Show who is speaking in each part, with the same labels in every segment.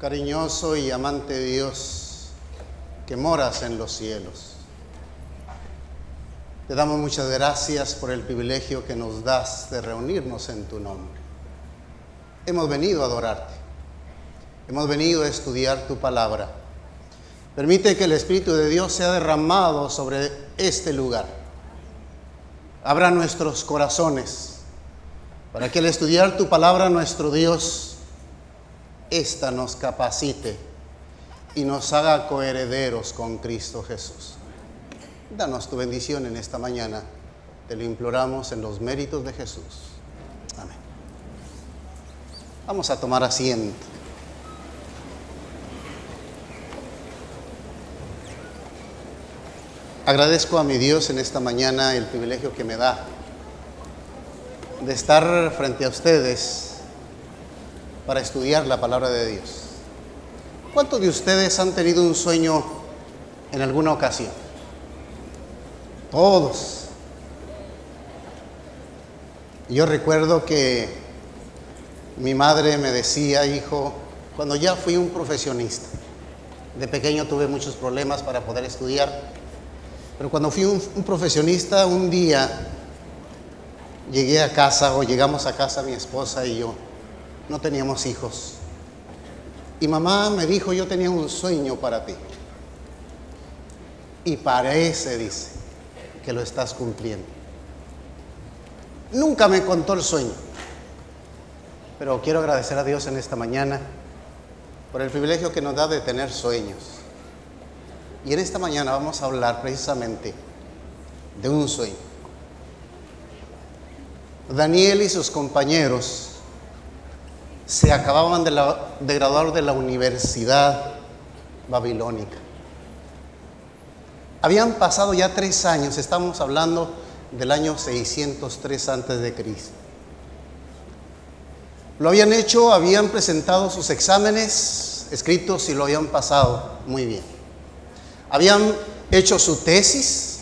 Speaker 1: cariñoso y amante Dios, que moras en los cielos. Te damos muchas gracias por el privilegio que nos das de reunirnos en tu nombre. Hemos venido a adorarte, hemos venido a estudiar tu palabra. Permite que el Espíritu de Dios sea derramado sobre este lugar. Abra nuestros corazones para que al estudiar tu palabra, nuestro Dios, esta nos capacite y nos haga coherederos con Cristo Jesús. Danos tu bendición en esta mañana. Te lo imploramos en los méritos de Jesús. Amén. Vamos a tomar asiento. Agradezco a mi Dios en esta mañana el privilegio que me da de estar frente a ustedes para estudiar la palabra de Dios. ¿Cuántos de ustedes han tenido un sueño en alguna ocasión? Todos. Yo recuerdo que mi madre me decía, hijo, cuando ya fui un profesionista, de pequeño tuve muchos problemas para poder estudiar, pero cuando fui un, profesionista, un día llegué a casa o llegamos a casa mi esposa y yo, no teníamos hijos. Y mamá me dijo, yo tenía un sueño para ti. Y parece, dice, que lo estás cumpliendo. Nunca me contó el sueño. Pero quiero agradecer a Dios en esta mañana por el privilegio que nos da de tener sueños. Y en esta mañana vamos a hablar precisamente de un sueño. Daniel y sus compañeros se acababan de, graduar de la Universidad Babilónica. Habían pasado ya tres años, estamos hablando del año 603 Cristo. Lo habían hecho, habían presentado sus exámenes escritos y lo habían pasado muy bien. Habían hecho su tesis,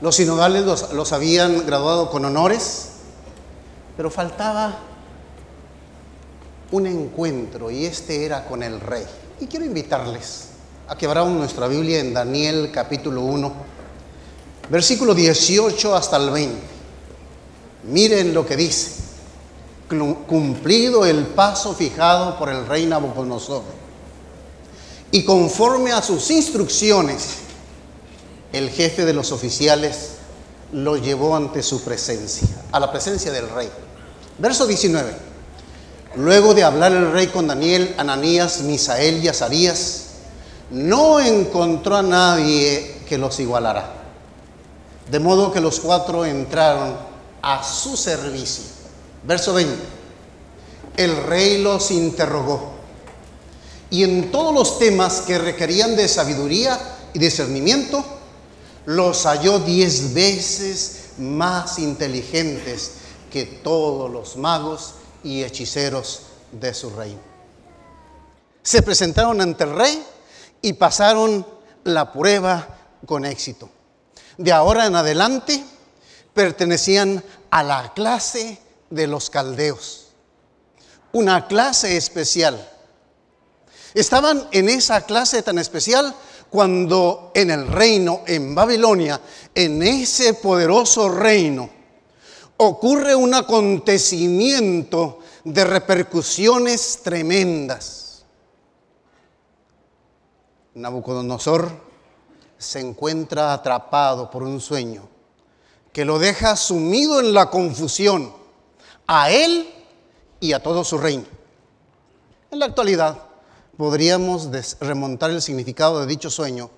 Speaker 1: los sinodales los habían graduado con honores, pero faltaba un encuentro y este era con el rey. Y quiero invitarles a que abramos nuestra Biblia en Daniel capítulo 1, versículo 18 hasta el 20. Miren lo que dice. Cumplido el paso fijado por el rey Nabucodonosor y conforme a sus instrucciones, el jefe de los oficiales lo llevó ante su presencia, a la presencia del rey. Verso 19. Luego de hablar el rey con Daniel, Ananías, Misael y Azarías, no encontró a nadie que los igualara. De modo que los cuatro entraron a su servicio. Verso 20. El rey los interrogó. Y en todos los temas que requerían de sabiduría y discernimiento, los halló diez veces más inteligentes que todos los magos y hechiceros de su reino. Se presentaron ante el rey y pasaron la prueba con éxito. De ahora en adelante pertenecían a la clase de los caldeos, una clase especial. Estaban en esa clase tan especial cuando en el reino, en Babilonia, en ese poderoso reino, ocurre un acontecimiento de repercusiones tremendas. Nabucodonosor se encuentra atrapado por un sueño que lo deja sumido en la confusión a él y a todo su reino. En la actualidad podríamos remontar el significado de dicho sueño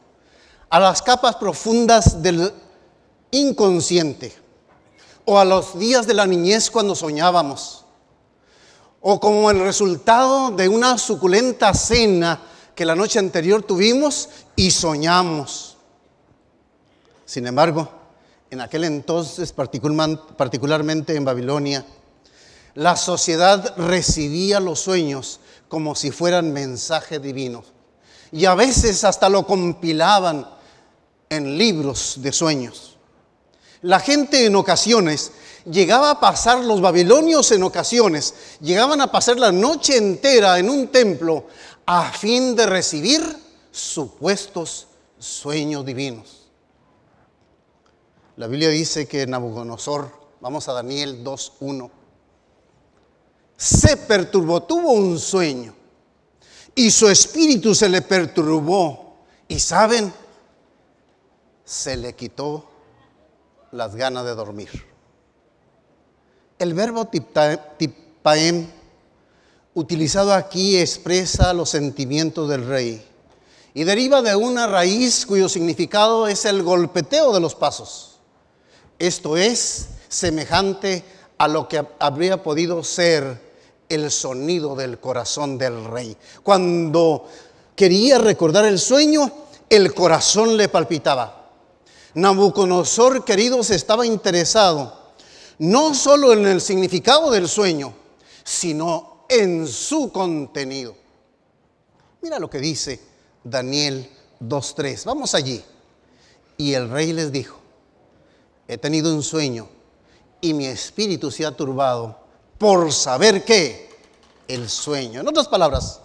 Speaker 1: a las capas profundas del inconsciente o a los días de la niñez cuando soñábamos, o como el resultado de una suculenta cena que la noche anterior tuvimos y soñamos. Sin embargo, en aquel entonces, particularmente en Babilonia, la sociedad recibía los sueños como si fueran mensajes divino. Y a veces hasta lo compilaban en libros de sueños. La gente en ocasiones llegaba a pasar, los babilonios en ocasiones llegaban a pasar la noche entera en un templo a fin de recibir supuestos sueños divinos. La Biblia dice que Nabucodonosor, vamos a Daniel 2.1, se perturbó, tuvo un sueño y su espíritu se le perturbó. Y saben, se le quitó las ganas de dormir. El verbo tipaem, utilizado aquí expresa los sentimientos del rey y deriva de una raíz cuyo significado es el golpeteo de los pasos. Esto es semejante a lo que habría podido ser el sonido del corazón del rey. Cuando quería recordar el sueño, el corazón le palpitaba. Nabucodonosor, queridos, estaba interesado no solo en el significado del sueño, sino en su contenido. Mira lo que dice Daniel 2.3. Vamos allí. Y el rey les dijo, he tenido un sueño y mi espíritu se ha turbado por saber qué. El sueño. En otras palabras,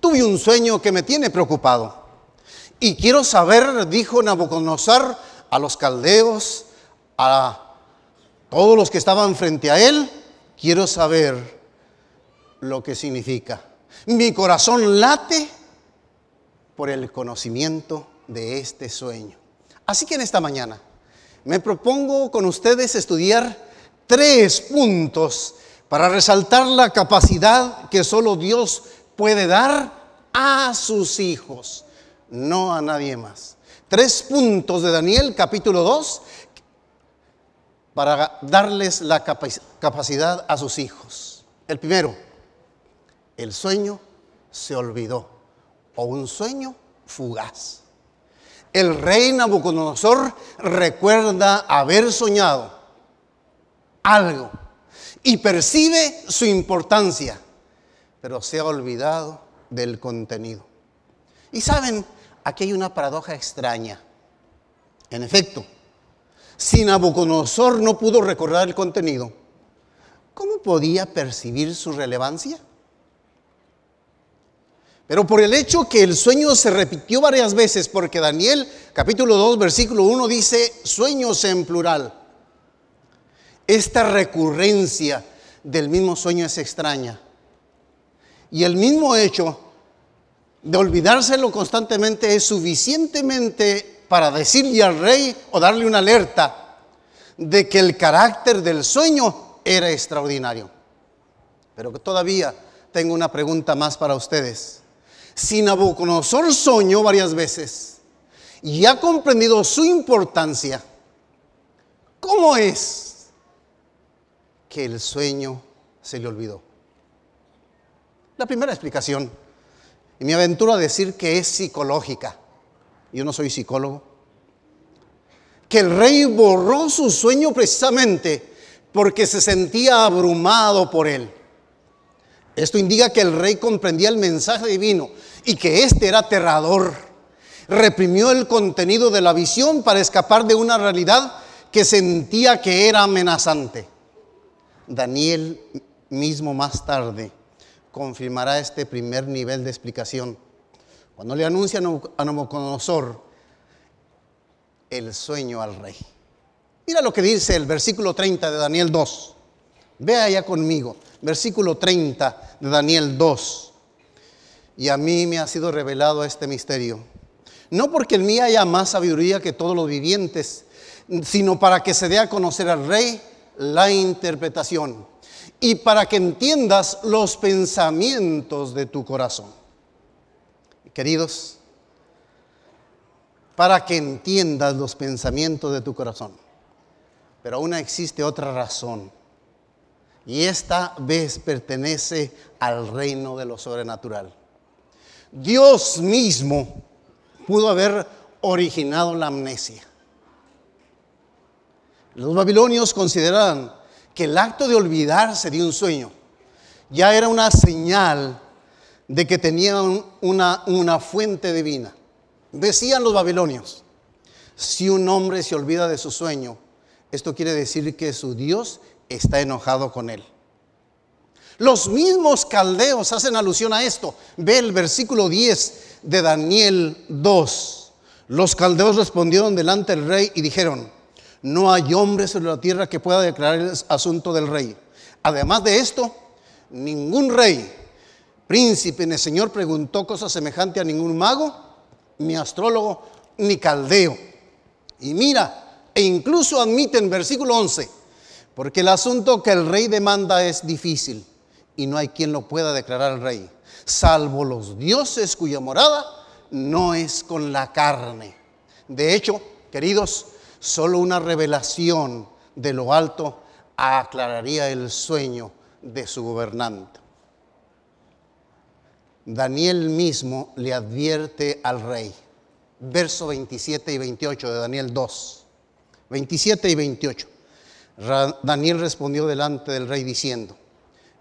Speaker 1: tuve un sueño que me tiene preocupado. Y quiero saber, dijo Nabucodonosor, a los caldeos, a todos los que estaban frente a él, quiero saber lo que significa. Mi corazón late por el conocimiento de este sueño. Así que en esta mañana me propongo con ustedes estudiar tres puntos para resaltar la capacidad que solo Dios puede dar a sus hijos, no a nadie más tres puntos de Daniel capítulo 2 para darles la capacidad a sus hijos. El primero, el sueño se olvidó o un sueño fugaz. El rey Nabucodonosor recuerda haber soñado algo y percibe su importancia, pero se ha olvidado del contenido. Y saben, aquí hay una paradoja extraña. En efecto, si Nabucodonosor no pudo recordar el contenido, ¿cómo podía percibir su relevancia? Pero por el hecho que el sueño se repitió varias veces, porque Daniel capítulo 2 versículo 1 dice sueños en plural, esta recurrencia del mismo sueño es extraña. Y el mismo hecho de olvidárselo constantemente es suficientemente para decirle al rey o darle una alerta de que el carácter del sueño era extraordinario. Pero todavía tengo una pregunta más para ustedes. Si Nabucodonosor soñó varias veces y ha comprendido su importancia, ¿cómo es que el sueño se le olvidó? La primera explicación y me aventuro a decir que es psicológica. Yo no soy psicólogo. Que el rey borró su sueño precisamente porque se sentía abrumado por él. Esto indica que el rey comprendía el mensaje divino y que éste era aterrador. Reprimió el contenido de la visión para escapar de una realidad que sentía que era amenazante. Daniel mismo más tarde confirmará este primer nivel de explicación. Cuando le anuncia a Nabucodonosor el sueño al rey. Mira lo que dice el versículo 30 de Daniel 2. Ve allá conmigo, versículo 30 de Daniel 2. Y a mí me ha sido revelado este misterio. No porque en mí haya más sabiduría que todos los vivientes, sino para que se dé a conocer al rey la interpretación y para que entiendas los pensamientos de tu corazón. Queridos, para que entiendas los pensamientos de tu corazón. Pero aún existe otra razón. Y esta vez pertenece al reino de lo sobrenatural. Dios mismo pudo haber originado la amnesia. Los babilonios consideraban que el acto de olvidarse de un sueño ya era una señal de que tenían una, una fuente divina. Decían los babilonios, si un hombre se olvida de su sueño, esto quiere decir que su Dios está enojado con él. Los mismos caldeos hacen alusión a esto. Ve el versículo 10 de Daniel 2. Los caldeos respondieron delante del rey y dijeron, no hay hombre sobre la tierra que pueda declarar el asunto del rey. Además de esto, ningún rey, príncipe ni señor preguntó cosa semejante a ningún mago, ni astrólogo, ni caldeo. Y mira, e incluso admite en versículo 11, porque el asunto que el rey demanda es difícil y no hay quien lo pueda declarar al rey, salvo los dioses cuya morada no es con la carne. De hecho, queridos, Solo una revelación de lo alto aclararía el sueño de su gobernante. Daniel mismo le advierte al rey. Verso 27 y 28 de Daniel 2. 27 y 28. Daniel respondió delante del rey diciendo,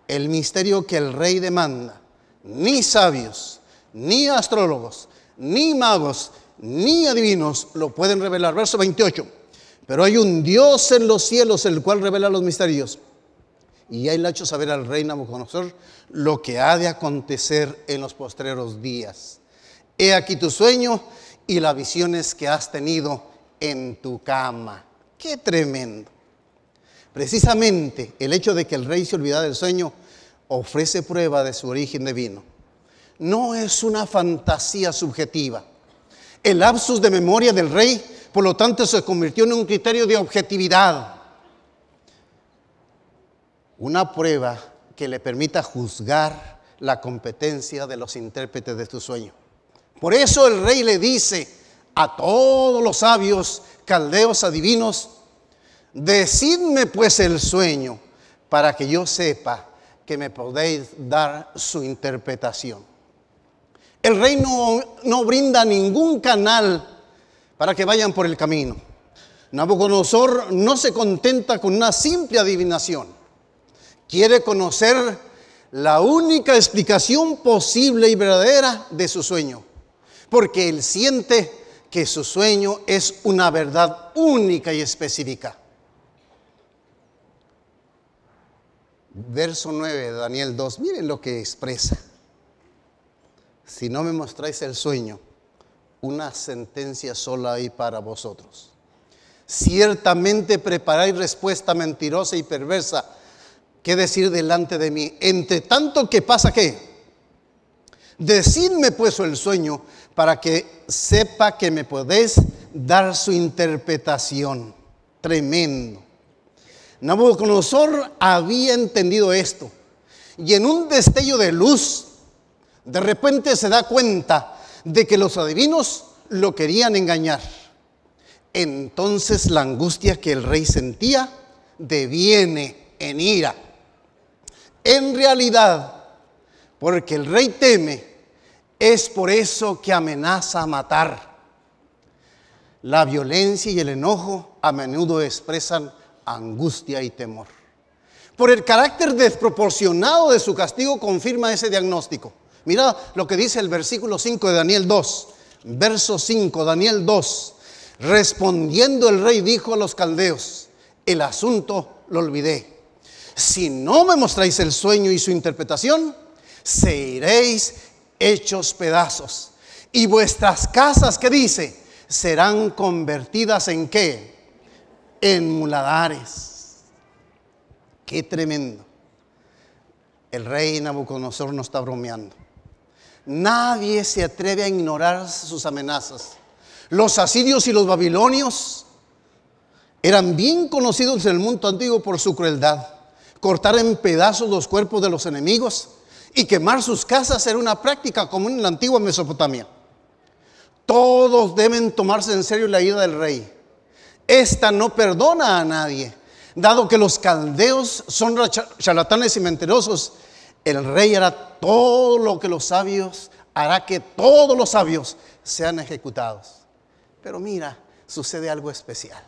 Speaker 1: el misterio que el rey demanda, ni sabios, ni astrólogos, ni magos, ni adivinos lo pueden revelar. Verso 28. Pero hay un Dios en los cielos el cual revela los misterios. Y le ha hecho saber al rey Nabucodonosor lo que ha de acontecer en los postreros días. He aquí tu sueño y las visiones que has tenido en tu cama. Qué tremendo. Precisamente el hecho de que el rey se olvidara del sueño ofrece prueba de su origen divino. No es una fantasía subjetiva el lapsus de memoria del rey, por lo tanto se convirtió en un criterio de objetividad. Una prueba que le permita juzgar la competencia de los intérpretes de su sueño. Por eso el rey le dice a todos los sabios, caldeos, adivinos, decidme pues el sueño para que yo sepa que me podéis dar su interpretación. El reino no brinda ningún canal para que vayan por el camino. Nabucodonosor no se contenta con una simple adivinación. Quiere conocer la única explicación posible y verdadera de su sueño. Porque él siente que su sueño es una verdad única y específica. Verso 9 de Daniel 2. Miren lo que expresa si no me mostráis el sueño, una sentencia sola hay para vosotros. Ciertamente preparáis respuesta mentirosa y perversa. ¿Qué decir delante de mí? Entre tanto que pasa qué? Decidme pues el sueño para que sepa que me podéis dar su interpretación. Tremendo. Nabucodonosor había entendido esto. Y en un destello de luz, de repente se da cuenta de que los adivinos lo querían engañar. Entonces la angustia que el rey sentía deviene en ira. En realidad, porque el rey teme, es por eso que amenaza a matar. La violencia y el enojo a menudo expresan angustia y temor. Por el carácter desproporcionado de su castigo confirma ese diagnóstico. Mira lo que dice el versículo 5 de Daniel 2. Verso 5, Daniel 2. Respondiendo el rey dijo a los caldeos, el asunto lo olvidé. Si no me mostráis el sueño y su interpretación, seréis hechos pedazos. Y vuestras casas, que dice? Serán convertidas en qué? En muladares. Qué tremendo. El rey Nabucodonosor no está bromeando. Nadie se atreve a ignorar sus amenazas. Los asirios y los babilonios eran bien conocidos en el mundo antiguo por su crueldad. Cortar en pedazos los cuerpos de los enemigos y quemar sus casas era una práctica común en la antigua Mesopotamia. Todos deben tomarse en serio la ira del rey. Esta no perdona a nadie, dado que los caldeos son charlatanes y mentirosos el rey hará todo lo que los sabios, hará que todos los sabios sean ejecutados. Pero mira, sucede algo especial.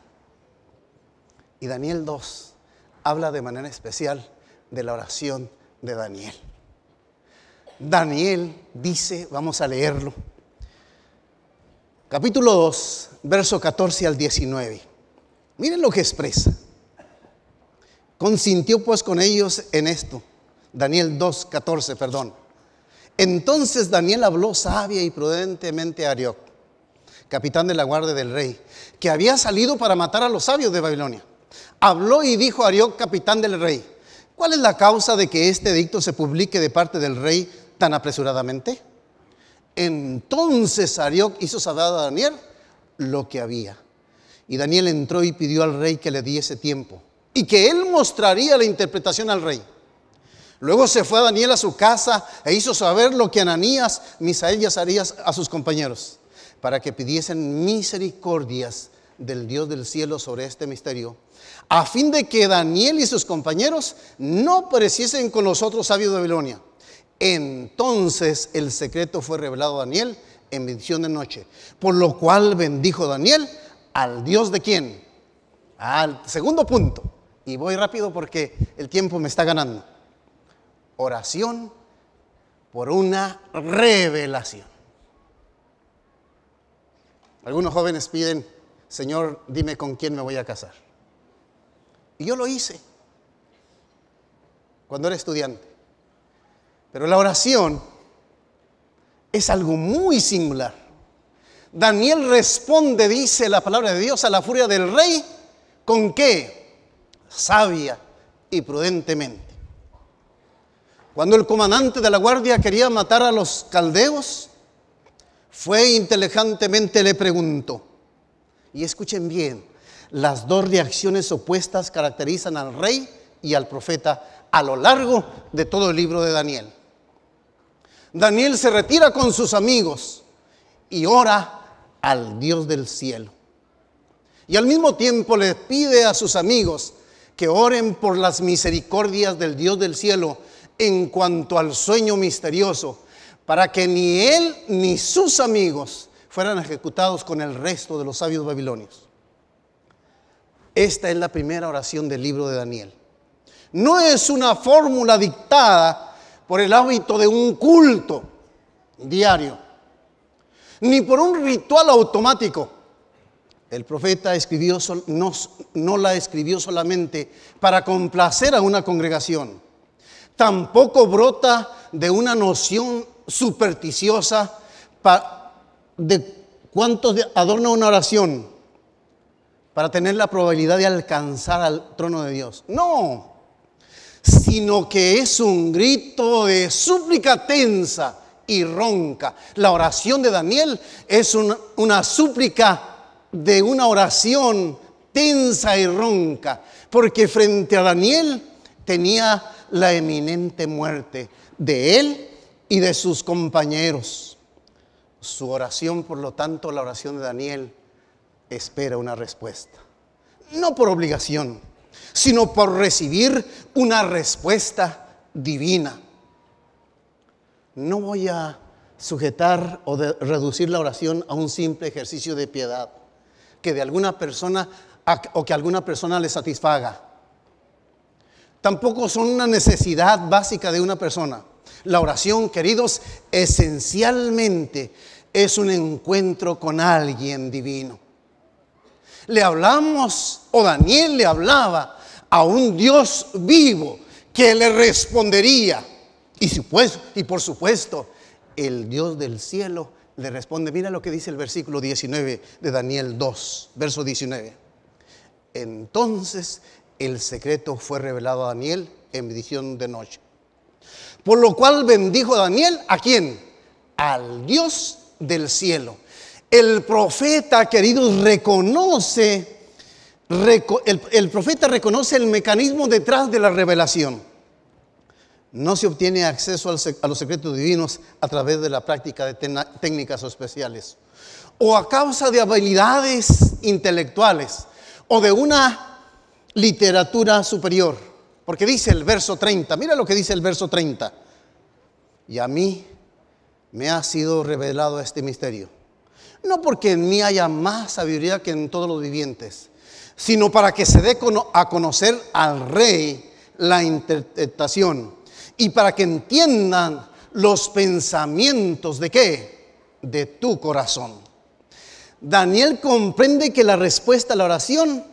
Speaker 1: Y Daniel 2 habla de manera especial de la oración de Daniel. Daniel dice, vamos a leerlo, capítulo 2, verso 14 al 19. Miren lo que expresa. Consintió pues con ellos en esto Daniel 2, 14, perdón. Entonces Daniel habló sabia y prudentemente a Arioc, capitán de la guardia del rey, que había salido para matar a los sabios de Babilonia. Habló y dijo a Arioc, capitán del rey, ¿cuál es la causa de que este edicto se publique de parte del rey tan apresuradamente? Entonces Arioc hizo saber a Daniel lo que había. Y Daniel entró y pidió al rey que le diese tiempo y que él mostraría la interpretación al rey. Luego se fue a Daniel a su casa e hizo saber lo que Ananías, Misael y Azarías a sus compañeros, para que pidiesen misericordias del Dios del cielo sobre este misterio, a fin de que Daniel y sus compañeros no pareciesen con los otros sabios de Babilonia. Entonces el secreto fue revelado a Daniel en visión de noche, por lo cual bendijo Daniel al Dios de quién. Al segundo punto, y voy rápido porque el tiempo me está ganando oración por una revelación. Algunos jóvenes piden, Señor, dime con quién me voy a casar. Y yo lo hice cuando era estudiante. Pero la oración es algo muy singular. Daniel responde, dice la palabra de Dios, a la furia del rey, ¿con qué? Sabia y prudentemente. Cuando el comandante de la guardia quería matar a los caldeos, fue inteligentemente le preguntó, y escuchen bien, las dos reacciones opuestas caracterizan al rey y al profeta a lo largo de todo el libro de Daniel. Daniel se retira con sus amigos y ora al Dios del cielo. Y al mismo tiempo les pide a sus amigos que oren por las misericordias del Dios del cielo en cuanto al sueño misterioso, para que ni él ni sus amigos fueran ejecutados con el resto de los sabios babilonios. Esta es la primera oración del libro de Daniel. No es una fórmula dictada por el hábito de un culto diario, ni por un ritual automático. El profeta escribió, no, no la escribió solamente para complacer a una congregación tampoco brota de una noción supersticiosa de cuántos adorna una oración para tener la probabilidad de alcanzar al trono de Dios. No, sino que es un grito de súplica tensa y ronca. La oración de Daniel es una, una súplica de una oración tensa y ronca, porque frente a Daniel tenía la eminente muerte de él y de sus compañeros. Su oración, por lo tanto, la oración de Daniel, espera una respuesta. No por obligación, sino por recibir una respuesta divina. No voy a sujetar o reducir la oración a un simple ejercicio de piedad, que de alguna persona o que alguna persona le satisfaga tampoco son una necesidad básica de una persona. La oración, queridos, esencialmente es un encuentro con alguien divino. Le hablamos, o Daniel le hablaba a un Dios vivo que le respondería. Y, pues, por supuesto, el Dios del cielo le responde. Mira lo que dice el versículo 19 de Daniel 2, verso 19. Entonces el secreto fue revelado a Daniel en visión de noche. Por lo cual bendijo a Daniel a quién? Al Dios del cielo. El profeta, querido reconoce, el, profeta reconoce el mecanismo detrás de la revelación. No se obtiene acceso a los secretos divinos a través de la práctica de técnicas especiales, o a causa de habilidades intelectuales, o de una literatura superior. Porque dice el verso 30, mira lo que dice el verso 30. Y a mí me ha sido revelado este misterio. No porque en mí haya más sabiduría que en todos los vivientes, sino para que se dé a conocer al rey la interpretación y para que entiendan los pensamientos de qué? De tu corazón. Daniel comprende que la respuesta a la oración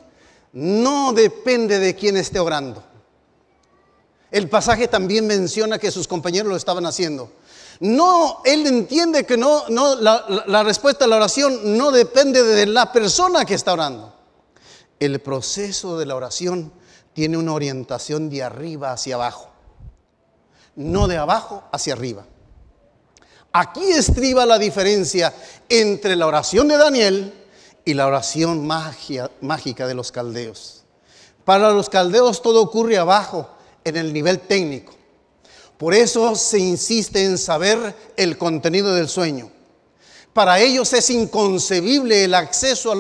Speaker 1: no depende de quién esté orando. El pasaje también menciona que sus compañeros lo estaban haciendo. No, él entiende que no, la, la, respuesta a la oración no depende de la persona que está orando. El proceso de la oración tiene una orientación de arriba hacia abajo, no de abajo hacia arriba. Aquí estriba la diferencia entre la oración de Daniel y la oración mágica de los caldeos. Para los caldeos todo ocurre abajo, en el nivel técnico. Por eso se insiste en saber el contenido del sueño. Para ellos es inconcebible el acceso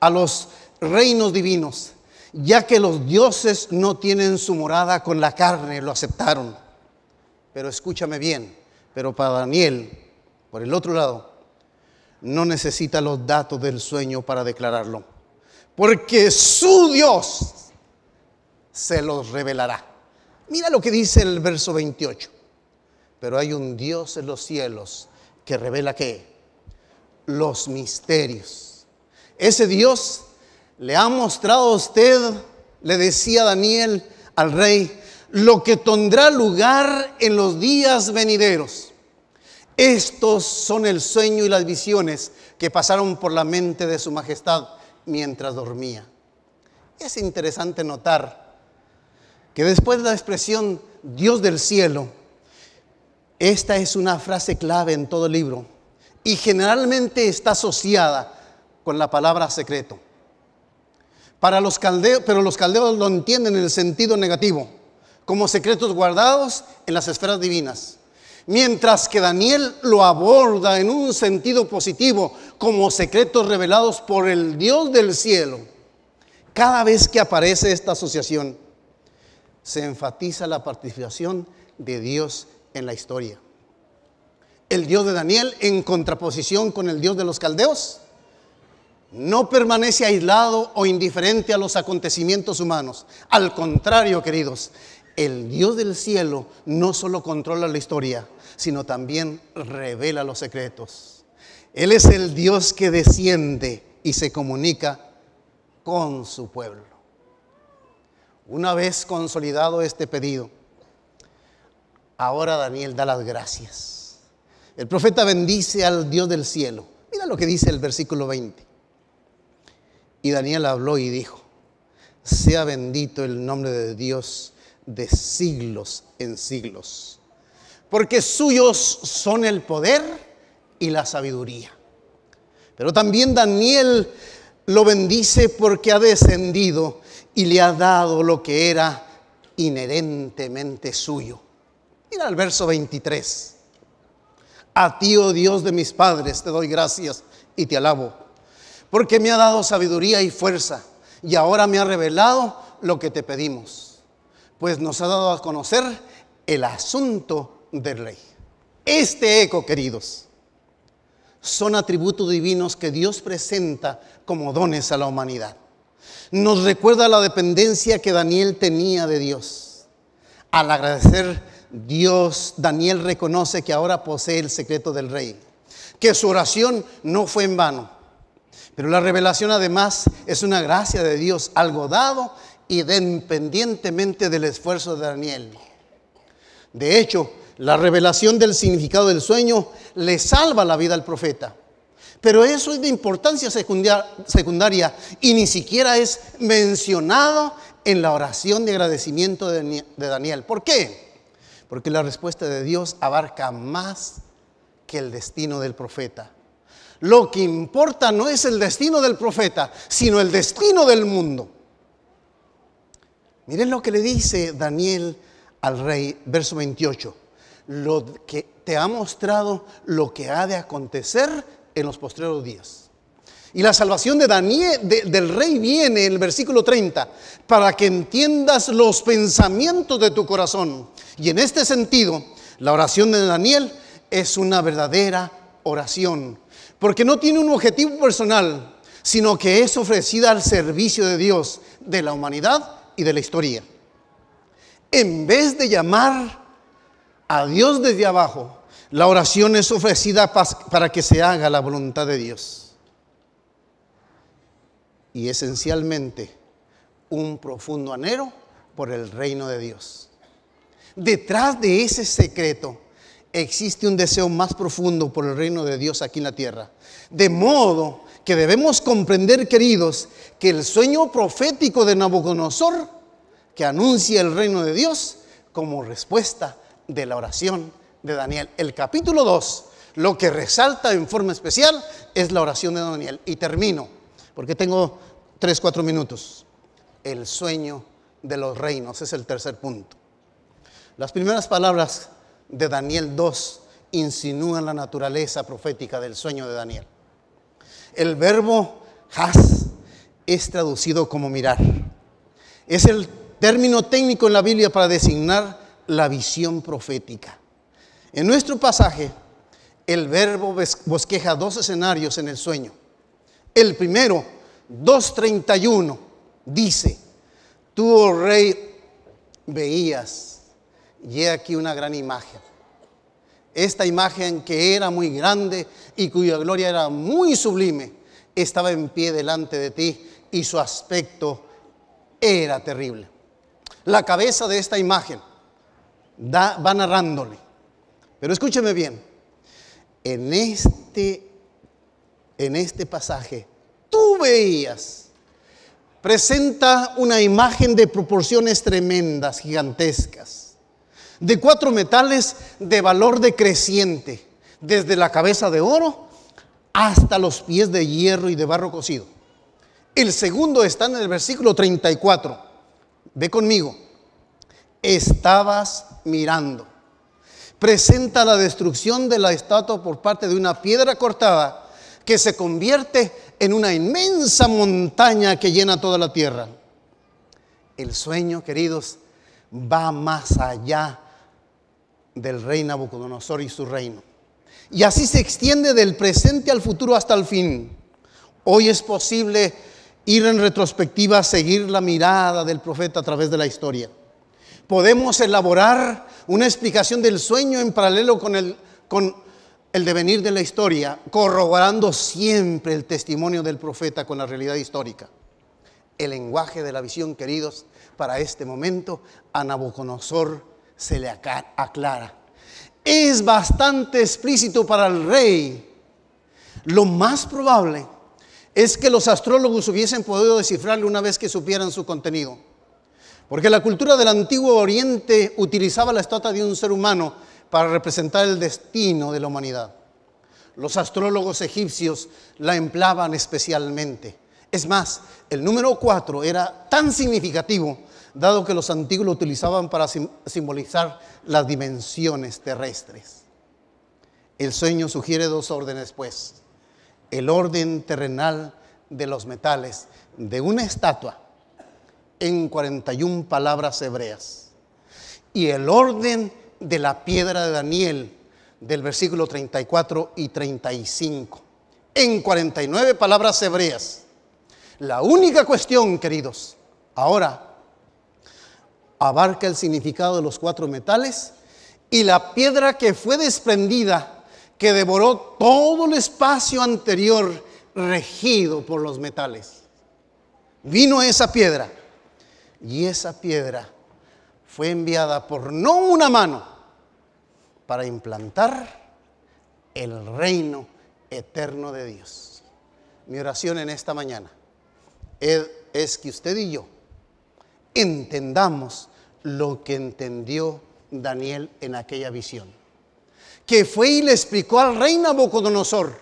Speaker 1: a los reinos divinos, ya que los dioses no tienen su morada con la carne, lo aceptaron. Pero escúchame bien, pero para Daniel, por el otro lado, no necesita los datos del sueño para declararlo. Porque su Dios se los revelará. Mira lo que dice el verso 28. Pero hay un Dios en los cielos que revela qué? Los misterios. Ese Dios le ha mostrado a usted, le decía Daniel al rey, lo que tendrá lugar en los días venideros. Estos son el sueño y las visiones que pasaron por la mente de su majestad mientras dormía. Es interesante notar que después de la expresión Dios del cielo, esta es una frase clave en todo el libro y generalmente está asociada con la palabra secreto. Para los caldeos, pero los caldeos lo entienden en el sentido negativo, como secretos guardados en las esferas divinas. Mientras que Daniel lo aborda en un sentido positivo como secretos revelados por el Dios del cielo, cada vez que aparece esta asociación, se enfatiza la participación de Dios en la historia. El Dios de Daniel, en contraposición con el Dios de los caldeos, no permanece aislado o indiferente a los acontecimientos humanos. Al contrario, queridos, el Dios del cielo no solo controla la historia, sino también revela los secretos. Él es el Dios que desciende y se comunica con su pueblo. Una vez consolidado este pedido, ahora Daniel da las gracias. El profeta bendice al Dios del cielo. Mira lo que dice el versículo 20. Y Daniel habló y dijo, sea bendito el nombre de Dios de siglos en siglos. Porque suyos son el poder y la sabiduría. Pero también Daniel lo bendice porque ha descendido y le ha dado lo que era inherentemente suyo. Mira el verso 23. A ti, oh Dios de mis padres, te doy gracias y te alabo, porque me ha dado sabiduría y fuerza, y ahora me ha revelado lo que te pedimos pues nos ha dado a conocer el asunto del rey. Este eco, queridos, son atributos divinos que Dios presenta como dones a la humanidad. Nos recuerda la dependencia que Daniel tenía de Dios. Al agradecer Dios, Daniel reconoce que ahora posee el secreto del rey, que su oración no fue en vano. Pero la revelación además es una gracia de Dios, algo dado independientemente del esfuerzo de Daniel. De hecho, la revelación del significado del sueño le salva la vida al profeta. Pero eso es de importancia secundaria, secundaria y ni siquiera es mencionado en la oración de agradecimiento de Daniel. ¿Por qué? Porque la respuesta de Dios abarca más que el destino del profeta. Lo que importa no es el destino del profeta, sino el destino del mundo. Miren lo que le dice Daniel al rey, verso 28. Lo que te ha mostrado lo que ha de acontecer en los postreros días. Y la salvación de Daniel, del rey viene en el versículo 30, para que entiendas los pensamientos de tu corazón. Y en este sentido, la oración de Daniel es una verdadera oración, porque no tiene un objetivo personal, sino que es ofrecida al servicio de Dios, de la humanidad y de la historia. En vez de llamar a Dios desde abajo, la oración es ofrecida para que se haga la voluntad de Dios. Y esencialmente un profundo anhelo por el reino de Dios. Detrás de ese secreto existe un deseo más profundo por el reino de Dios aquí en la tierra. De modo que debemos comprender, queridos, que el sueño profético de Nabucodonosor, que anuncia el reino de Dios, como respuesta de la oración de Daniel. El capítulo 2, lo que resalta en forma especial es la oración de Daniel. Y termino, porque tengo 3, 4 minutos. El sueño de los reinos es el tercer punto. Las primeras palabras de Daniel 2 insinúa la naturaleza profética del sueño de Daniel. El verbo has es traducido como mirar. Es el término técnico en la Biblia para designar la visión profética. En nuestro pasaje, el verbo bosqueja dos escenarios en el sueño. El primero, 2.31, dice, tú, oh rey, veías y he aquí una gran imagen. Esta imagen que era muy grande y cuya gloria era muy sublime, estaba en pie delante de ti y su aspecto era terrible. La cabeza de esta imagen va narrándole. Pero escúcheme bien, en este, en este pasaje tú veías presenta una imagen de proporciones tremendas, gigantescas de cuatro metales de valor decreciente, desde la cabeza de oro hasta los pies de hierro y de barro cocido. El segundo está en el versículo 34. Ve conmigo. Estabas mirando. Presenta la destrucción de la estatua por parte de una piedra cortada que se convierte en una inmensa montaña que llena toda la tierra. El sueño, queridos, va más allá del rey Nabucodonosor y su reino. Y así se extiende del presente al futuro hasta el fin. Hoy es posible ir en retrospectiva, seguir la mirada del profeta a través de la historia. Podemos elaborar una explicación del sueño en paralelo con el, con el devenir de la historia, corroborando siempre el testimonio del profeta con la realidad histórica. El lenguaje de la visión, queridos, para este momento, a Nabucodonosor se le aclara. Es bastante explícito para el rey. Lo más probable es que los astrólogos hubiesen podido descifrarlo una vez que supieran su contenido. Porque la cultura del antiguo Oriente utilizaba la estatua de un ser humano para representar el destino de la humanidad. Los astrólogos egipcios la empleaban especialmente. Es más, el número 4 era tan significativo dado que los antiguos lo utilizaban para simbolizar las dimensiones terrestres. El sueño sugiere dos órdenes, pues. El orden terrenal de los metales de una estatua en 41 palabras hebreas. Y el orden de la piedra de Daniel del versículo 34 y 35 en 49 palabras hebreas. La única cuestión, queridos, ahora abarca el significado de los cuatro metales y la piedra que fue desprendida, que devoró todo el espacio anterior regido por los metales. Vino esa piedra y esa piedra fue enviada por no una mano para implantar el reino eterno de Dios. Mi oración en esta mañana es que usted y yo entendamos lo que entendió Daniel en aquella visión. Que fue y le explicó al rey Nabucodonosor.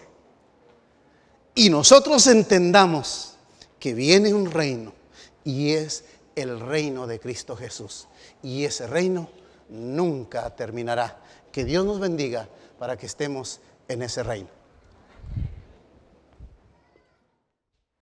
Speaker 1: Y nosotros entendamos que viene un reino y es el reino de Cristo Jesús. Y ese reino nunca terminará. Que Dios nos bendiga para que estemos en ese reino.